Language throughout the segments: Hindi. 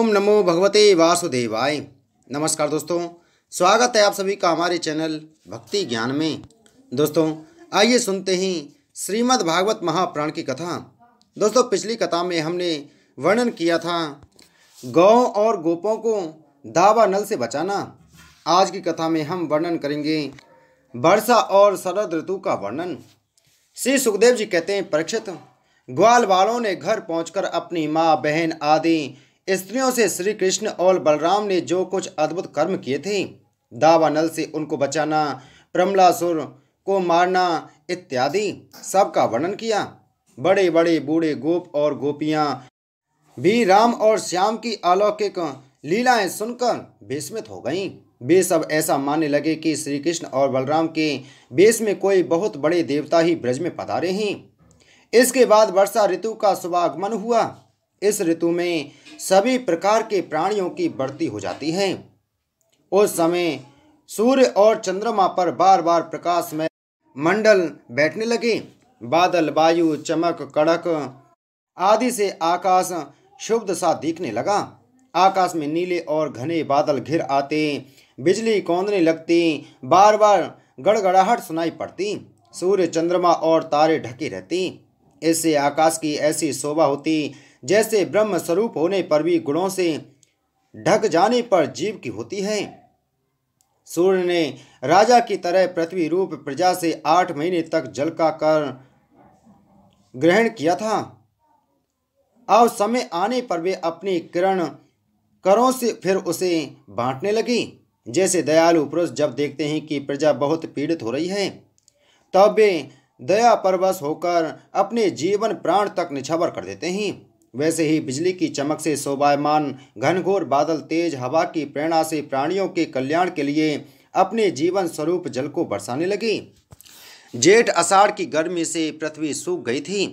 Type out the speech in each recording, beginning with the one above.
ओम नमो भगवते वासुदेवाय नमस्कार दोस्तों स्वागत है आप सभी का हमारे चैनल भक्ति ज्ञान में दोस्तों आइए सुनते हैं श्रीमद् भागवत महाप्राण की कथा दोस्तों पिछली कथा में हमने वर्णन किया था गौ और गोपों को दावा नल से बचाना आज की कथा में हम वर्णन करेंगे वर्षा और शरद ऋतु का वर्णन श्री सुखदेव जी कहते हैं परीक्षित ग्वाल वालों ने घर पहुंचकर अपनी माँ बहन आदि स्त्रियों से श्री कृष्ण और बलराम ने जो कुछ अद्भुत कर्म किए थे दावा नल से उनको बचाना प्रमलासुर को मारना इत्यादि सबका वर्णन किया बड़े बड़े बूढ़े गोप और गोपियाँ भी राम और श्याम की अलौकिक लीलाएं सुनकर विस्मित हो गईं वे सब ऐसा मानने लगे कि श्री कृष्ण और बलराम के बेस में कोई बहुत बड़े देवता ही ब्रज में पधारे हैं इसके बाद वर्षा ऋतु का शुभागमन हुआ इस ऋतु में सभी प्रकार के प्राणियों की बढ़ती हो जाती है उस समय सूर्य और चंद्रमा पर बार बार प्रकाश में मंडल बैठने लगे बादल वायु चमक कड़क आदि से आकाश शुभ सा दिखने लगा आकाश में नीले और घने बादल घिर आते बिजली कौंदने लगती बार बार गड़गड़ाहट सुनाई पड़ती सूर्य चंद्रमा और तारे ढके रहती इससे आकाश की ऐसी शोभा होती जैसे ब्रह्म स्वरूप होने पर भी गुणों से ढक जाने पर जीव की होती है सूर्य ने राजा की तरह पृथ्वी रूप प्रजा से आठ महीने तक जल का कर ग्रहण किया था और समय आने पर वे अपनी किरण करों से फिर उसे बांटने लगी जैसे दयालु पुरुष जब देखते हैं कि प्रजा बहुत पीड़ित हो रही है तब वे दया परवश होकर अपने जीवन प्राण तक निछावर कर देते हैं वैसे ही बिजली की चमक से शोभायमान घनघोर बादल तेज हवा की प्रेरणा से प्राणियों के कल्याण के लिए अपने जीवन स्वरूप जल को बरसाने लगी जेठ अषाढ़ की गर्मी से पृथ्वी सूख गई थी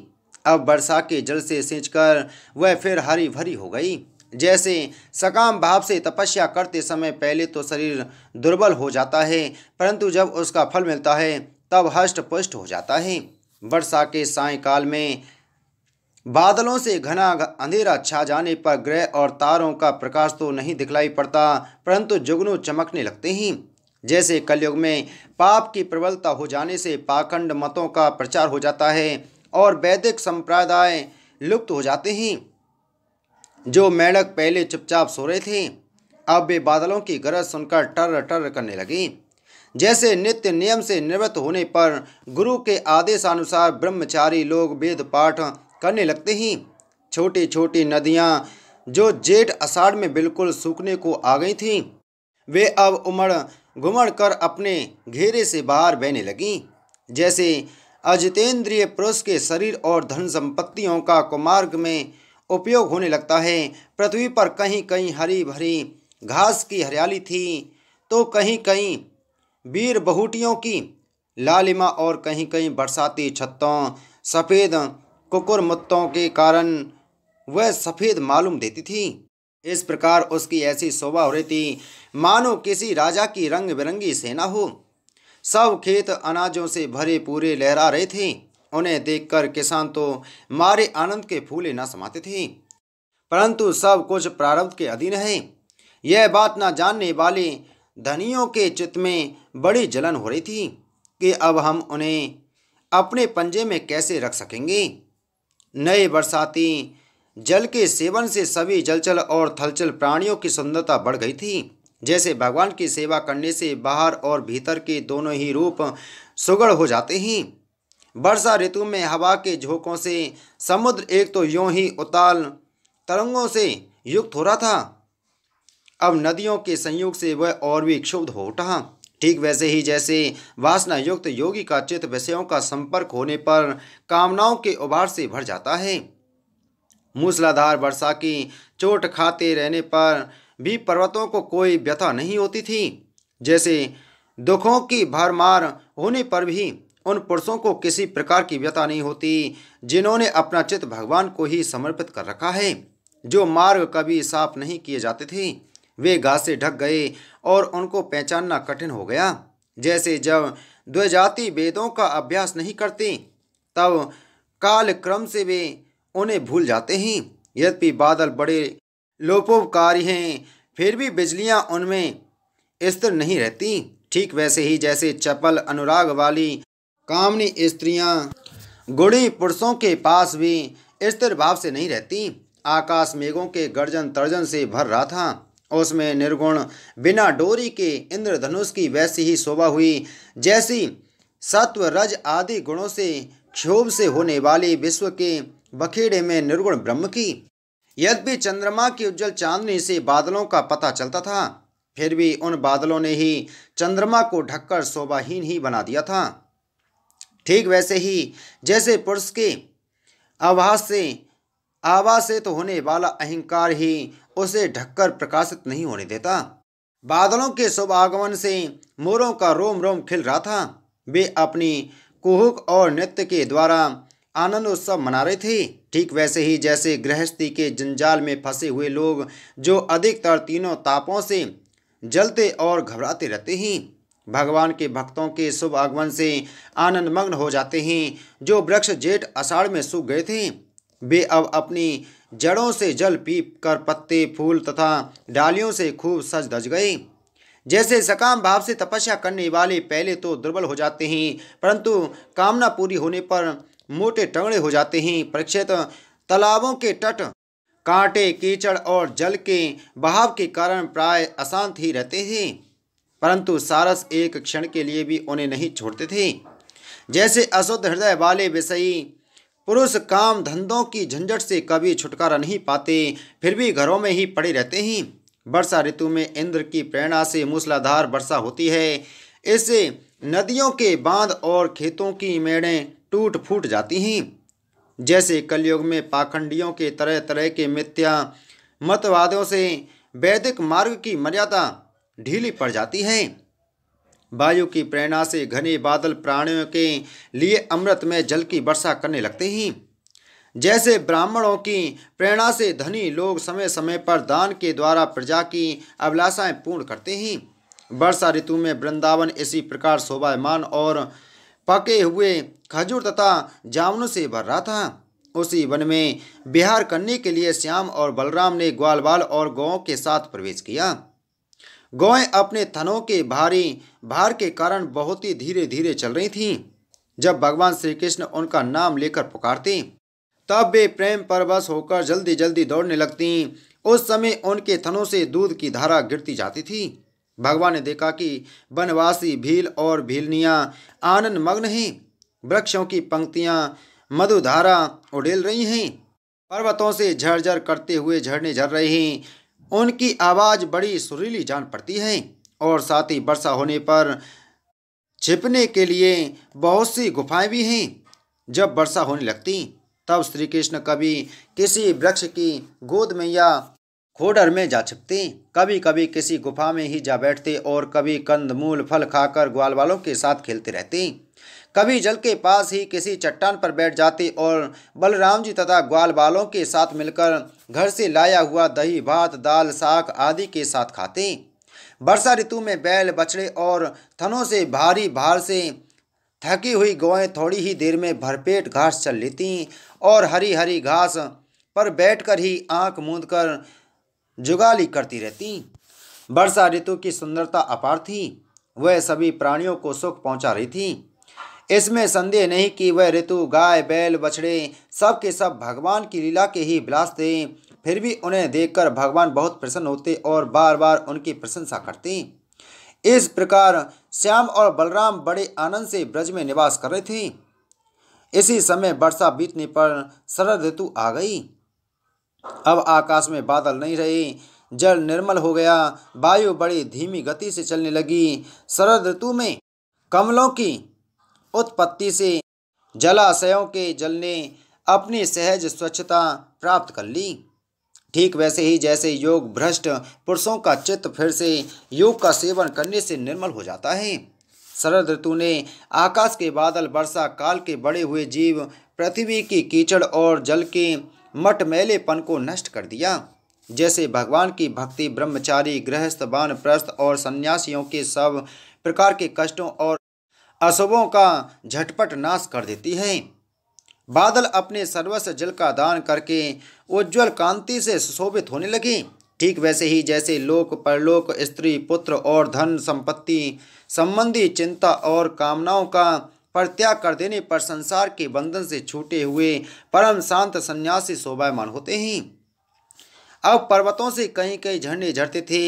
अब वर्षा के जल से सिंचकर वह फिर हरी भरी हो गई जैसे सकाम भाव से तपस्या करते समय पहले तो शरीर दुर्बल हो जाता है परंतु जब उसका फल मिलता है तब हष्ट पुष्ट हो जाता है वर्षा के सायकाल में बादलों से घना अंधेरा छा जाने पर ग्रह और तारों का प्रकाश तो नहीं दिखलाई पड़ता परंतु जुगनू चमकने लगते हैं जैसे कलयुग में पाप की प्रबलता हो जाने से पाखंड मतों का प्रचार हो जाता है और वैदिक संप्रदाय लुप्त हो जाते हैं जो मेढक पहले चुपचाप सो रहे थे अब वे बादलों की गरज सुनकर टर टर करने लगे जैसे नित्य नियम से निवृत्त होने पर गुरु के आदेशानुसार ब्रह्मचारी लोग वेद पाठ करने लगते ही छोटी छोटी नदियाँ जो जेठ अषाढ़ में बिल्कुल सूखने को आ गई थीं वे अब उमड़ घुमड़ कर अपने घेरे से बाहर बहने लगीं जैसे अजितेंद्रिय पुरुष के शरीर और धन संपत्तियों का कुमार्ग में उपयोग होने लगता है पृथ्वी पर कहीं कहीं हरी भरी घास की हरियाली थी तो कहीं कहीं वीर बहुटियों की लालिमा और कहीं कहीं बरसाती छत्तों सफ़ेद कुकुरमुत्तों के कारण वह सफ़ेद मालूम देती थी इस प्रकार उसकी ऐसी शोभा हो रही थी मानो किसी राजा की रंग बिरंगी सेना हो सब खेत अनाजों से भरे पूरे लहरा रहे थे उन्हें देखकर किसान तो मारे आनंद के फूले न समाते थे परंतु सब कुछ प्रारब्ध के अधीन है यह बात न जानने वाले धनियों के चित्त में बड़ी जलन हो रही थी कि अब हम उन्हें अपने पंजे में कैसे रख सकेंगे नए बरसाती जल के सेवन से सभी जलचल और थलचल प्राणियों की सुंदरता बढ़ गई थी जैसे भगवान की सेवा करने से बाहर और भीतर के दोनों ही रूप सुगढ़ हो जाते हैं वर्षा ऋतु में हवा के झोंकों से समुद्र एक तो यों ही उताल तरंगों से युक्त हो रहा था अब नदियों के संयोग से वह और भी क्षुब्ध हो उठा ठीक वैसे ही जैसे वासना युक्त योगी का चित्त विषयों का संपर्क होने पर कामनाओं के उभार से भर जाता है मूसलाधार वर्षा की चोट खाते रहने पर भी पर्वतों को कोई व्यथा नहीं होती थी जैसे दुखों की भरमार होने पर भी उन पुरुषों को किसी प्रकार की व्यथा नहीं होती जिन्होंने अपना चित्त भगवान को ही समर्पित कर रखा है जो मार्ग कभी साफ नहीं किए जाते थे वे घास से ढक गए और उनको पहचानना कठिन हो गया जैसे जब द्विजाति वेदों का अभ्यास नहीं करते तब काल क्रम से वे उन्हें भूल जाते हैं यद्यपि बादल बड़े लोपोपकारी हैं फिर भी बिजलियां उनमें स्थिर नहीं रहती ठीक वैसे ही जैसे चपल अनुराग वाली कामनी स्त्रियां गुड़ी पुरुषों के पास भी स्थिर भाव से नहीं रहती आकाश मेघों के गर्जन तर्जन से भर रहा था उसमें निर्गुण बिना डोरी के इंद्रधनुष की वैसी ही शोभा हुई जैसी सत्व रज आदि गुणों से क्षोभ से होने वाले विश्व के बखेड़े में निर्गुण ब्रह्म की यद्यपि चंद्रमा की उज्जवल चांदनी से बादलों का पता चलता था फिर भी उन बादलों ने ही चंद्रमा को ढककर शोभाहीन ही बना दिया था ठीक वैसे ही जैसे पुरुष के आवास से आवासित तो होने वाला अहंकार ही उसे ढककर प्रकाशित नहीं होने देता बादलों के शुभ आगमन से मोरों का रोम रोम खिल रहा था वे अपनी कुहुक और नृत्य के द्वारा आनंद उत्सव मना रहे थे ठीक वैसे ही जैसे गृहस्थी के जंजाल में फंसे हुए लोग जो अधिकतर तीनों तापों से जलते और घबराते रहते हैं भगवान के भक्तों के शुभ आगमन से आनंदमग्न हो जाते हैं जो वृक्ष जेठ अषाढ़ में सूख गए थे वे अब अपनी जड़ों से जल पीप कर पत्ते फूल तथा डालियों से खूब सज धज गए जैसे सकाम भाव से तपस्या करने वाले पहले तो दुर्बल हो जाते हैं परंतु कामना पूरी होने पर मोटे टंगड़े हो जाते हैं परीक्षित तालाबों के तट कांटे कीचड़ और जल के बहाव के कारण प्राय अशांत ही रहते हैं परंतु सारस एक क्षण के लिए भी उन्हें नहीं छोड़ते थे जैसे अशुद्ध हृदय वाले विषयी पुरुष काम धंधों की झंझट से कभी छुटकारा नहीं पाते फिर भी घरों में ही पड़े रहते हैं वर्षा ऋतु में इंद्र की प्रेरणा से मूसलाधार वर्षा होती है इससे नदियों के बांध और खेतों की मेड़ें टूट फूट जाती हैं जैसे कलयुग में पाखंडियों के तरह तरह के मिथ्या मतवादों से वैदिक मार्ग की मर्यादा ढीली पड़ जाती है वायु की प्रेरणा से घने बादल प्राणियों के लिए अमृत में जल की वर्षा करने लगते हैं जैसे ब्राह्मणों की प्रेरणा से धनी लोग समय समय पर दान के द्वारा प्रजा की अभिलाषाएँ पूर्ण करते हैं वर्षा ऋतु में वृंदावन इसी प्रकार शोभायमान और पके हुए खजूर तथा जामुनों से भर रहा था उसी वन में बिहार करने के लिए श्याम और बलराम ने ग्वालवाल और गौ के साथ प्रवेश किया गौएं अपने थनों के भारी भार के कारण बहुत ही धीरे धीरे चल रही थीं जब भगवान श्री कृष्ण उनका नाम लेकर पुकारते तब वे प्रेम परवश होकर जल्दी जल्दी दौड़ने लगती उस समय उनके थनों से दूध की धारा गिरती जाती थी भगवान ने देखा कि वनवासी भील और भीलनियाँ आनंद मग्न हैं वृक्षों की पंक्तियाँ मधुधारा उड़ेल रही हैं पर्वतों से झरझर करते हुए झरने झर रहे हैं उनकी आवाज़ बड़ी सुरीली जान पड़ती है और साथ ही वर्षा होने पर छिपने के लिए बहुत सी गुफाएं भी हैं जब वर्षा होने लगती तब श्री कृष्ण कभी किसी वृक्ष की गोद में या खोडर में जा छिपते कभी कभी किसी गुफा में ही जा बैठते और कभी कंदमूल फल खाकर ग्वाल वालों के साथ खेलते रहते कभी जल के पास ही किसी चट्टान पर बैठ जाते और बलराम जी तथा ग्वाल बालों के साथ मिलकर घर से लाया हुआ दही भात दाल साग आदि के साथ खाते वर्षा ऋतु में बैल बछड़े और थनों से भारी भार से थकी हुई गौएं थोड़ी ही देर में भरपेट घास चल लेती और हरी हरी घास पर बैठकर ही आंख मूंद कर जुगाली करती रहती वर्षा ऋतु की सुंदरता अपार थी वह सभी प्राणियों को सुख पहुंचा रही थी इसमें संदेह नहीं कि वह ऋतु गाय बैल बछड़े सब के सब भगवान की लीला के ही विलास थे फिर भी उन्हें देखकर भगवान बहुत प्रसन्न होते और बार बार उनकी प्रशंसा करते इस प्रकार श्याम और बलराम बड़े आनंद से ब्रज में निवास कर रहे थे इसी समय वर्षा बीतने पर शरद ऋतु आ गई अब आकाश में बादल नहीं रहे जल निर्मल हो गया वायु बड़ी धीमी गति से चलने लगी शरद ऋतु में कमलों की उत्पत्ति से जलाशयों के जल ने अपनी सहज स्वच्छता प्राप्त कर ली ठीक वैसे ही जैसे योग भ्रष्ट पुरुषों का चित्त फिर से योग का सेवन करने से निर्मल हो जाता है शरद ऋतु ने आकाश के बादल वर्षा काल के बड़े हुए जीव पृथ्वी की कीचड़ और जल के मटमैलेपन को नष्ट कर दिया जैसे भगवान की भक्ति ब्रह्मचारी गृहस्थ बान प्रस्थ और सन्यासियों के सब प्रकार के कष्टों और असुभों का झटपट नाश कर देती है बादल अपने सर्वस्व जल का दान करके उज्ज्वल कांति से सुशोभित होने लगे ठीक वैसे ही जैसे लोक परलोक स्त्री पुत्र और धन संपत्ति संबंधी चिंता और कामनाओं का परित्याग कर देने पर संसार के बंधन से छूटे हुए परम शांत सन्यासी शोभामान होते हैं अब पर्वतों से कहीं कहीं झरने झरते थे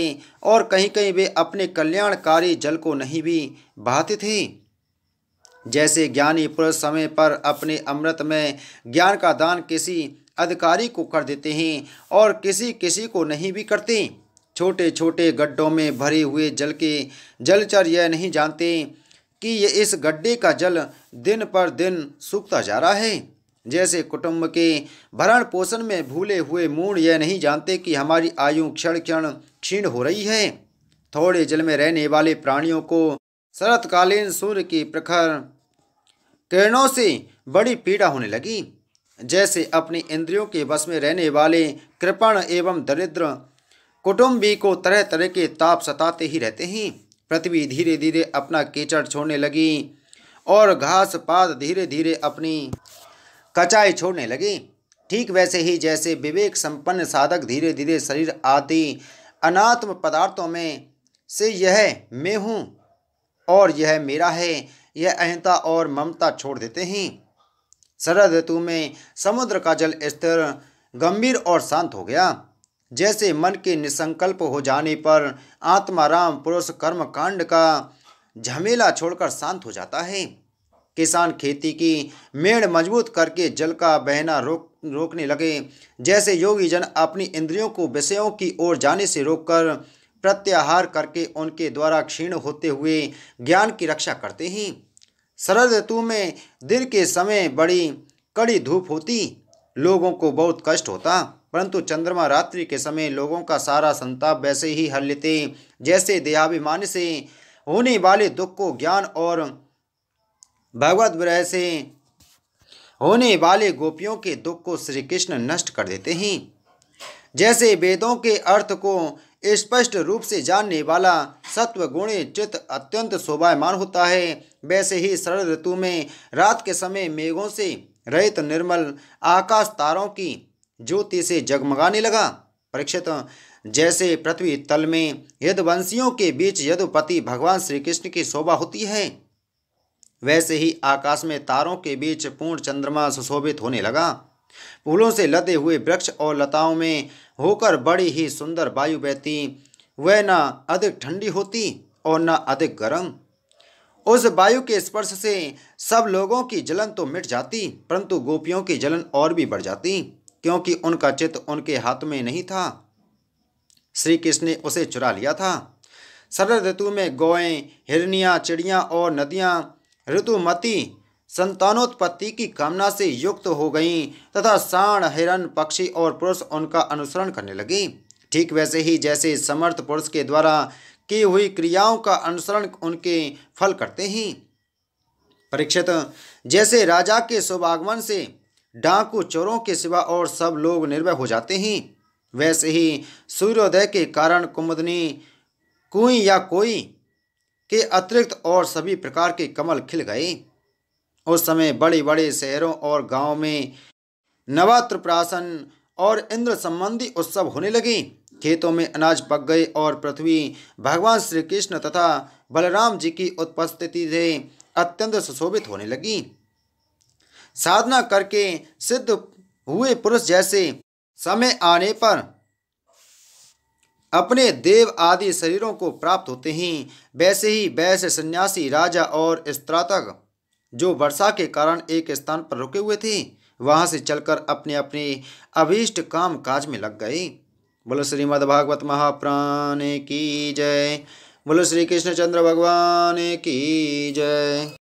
और कहीं कहीं वे अपने कल्याणकारी जल को नहीं भी बहाते थे जैसे ज्ञानी पुरुष समय पर अपने अमृत में ज्ञान का दान किसी अधिकारी को कर देते हैं और किसी किसी को नहीं भी करते छोटे छोटे गड्ढों में भरे हुए जल के जलचर यह नहीं जानते कि ये इस गड्ढे का जल दिन पर दिन सूखता जा रहा है जैसे कुटुंब के भरण पोषण में भूले हुए मूड यह नहीं जानते कि हमारी आयु क्षण क्षण क्षीण हो रही है थोड़े जल में रहने वाले प्राणियों को शरतकालीन सूर्य की प्रखर किरणों से बड़ी पीड़ा होने लगी जैसे अपने इंद्रियों के वश में रहने वाले कृपण एवं दरिद्र कुटुंबी को तरह तरह के ताप सताते ही रहते हैं पृथ्वी धीरे धीरे अपना कीचड़ छोड़ने लगी और घास पात धीरे धीरे अपनी कचाई छोड़ने लगी ठीक वैसे ही जैसे विवेक संपन्न साधक धीरे धीरे शरीर आदि अनात्म पदार्थों में से यह मैं हूँ और यह मेरा है यह अहंता और ममता छोड़ देते हैं शरद ऋतु में समुद्र का जल स्तर गंभीर और शांत हो गया जैसे मन के निसंकल्प हो जाने पर आत्माराम पुरुष कर्म कांड का झमेला छोड़कर शांत हो जाता है किसान खेती की मेड़ मजबूत करके जल का बहना रोक रोकने लगे जैसे योगी जन अपनी इंद्रियों को विषयों की ओर जाने से रोककर प्रत्याहार करके उनके द्वारा क्षीण होते हुए ज्ञान की रक्षा करते हैं शरद ऋतु में दिन के समय बड़ी कड़ी धूप होती लोगों को बहुत कष्ट होता परंतु चंद्रमा रात्रि के समय लोगों का सारा संताप वैसे ही हर लेते जैसे देहाभिमान से होने वाले दुख को ज्ञान और भगवत ग्रह से होने वाले गोपियों के दुख को श्री कृष्ण नष्ट कर देते हैं जैसे वेदों के अर्थ को स्पष्ट रूप से जानने वाला सत्व गुणी चित्त अत्यंत शोभामान होता है वैसे ही शरद ऋतु में रात के समय मेघों से रहित निर्मल आकाश तारों की ज्योति से जगमगाने लगा परीक्षित जैसे पृथ्वी तल में यदवंशियों के बीच यदुपति भगवान श्री कृष्ण की शोभा होती है वैसे ही आकाश में तारों के बीच पूर्ण चंद्रमा सुशोभित होने लगा फूलों से लदे हुए वृक्ष और लताओं में होकर बड़ी ही सुंदर वायु बहती वह न अधिक ठंडी होती और न अधिक गर्म उस वायु के स्पर्श से सब लोगों की जलन तो मिट जाती परंतु गोपियों की जलन और भी बढ़ जाती क्योंकि उनका चित्त उनके हाथ में नहीं था श्री कृष्ण ने उसे चुरा लिया था शरद ऋतु में गौएं हिरनियाँ चिड़ियाँ और नदियाँ ऋतुमती संतानोत्पत्ति की कामना से युक्त हो गईं तथा साण हिरण पक्षी और पुरुष उनका अनुसरण करने लगी ठीक वैसे ही जैसे समर्थ पुरुष के द्वारा की हुई क्रियाओं का अनुसरण उनके फल करते ही परीक्षित जैसे राजा के शुभागमन से डाकू चोरों के सिवा और सब लोग निर्भय हो जाते हैं वैसे ही सूर्योदय के कारण कुमुदनी कुई या कोई के अतिरिक्त और सभी प्रकार के कमल खिल गए उस समय बड़े बड़े शहरों और गांव में नवात्र प्राशन और इंद्र संबंधी उत्सव होने लगे खेतों में अनाज पक गए और पृथ्वी भगवान श्री कृष्ण तथा बलराम जी की उपस्थिति से अत्यंत सुशोभित होने लगी साधना करके सिद्ध हुए पुरुष जैसे समय आने पर अपने देव आदि शरीरों को प्राप्त होते हैं वैसे ही वैसे सन्यासी राजा और स्त्रातक जो वर्षा के कारण एक स्थान पर रुके हुए थे वहां से चलकर अपने अपने अभीष्ट काम काज में लग गए बोलो श्रीमद भागवत महाप्राण की जय बोलो श्री कृष्णचंद्र भगवान की जय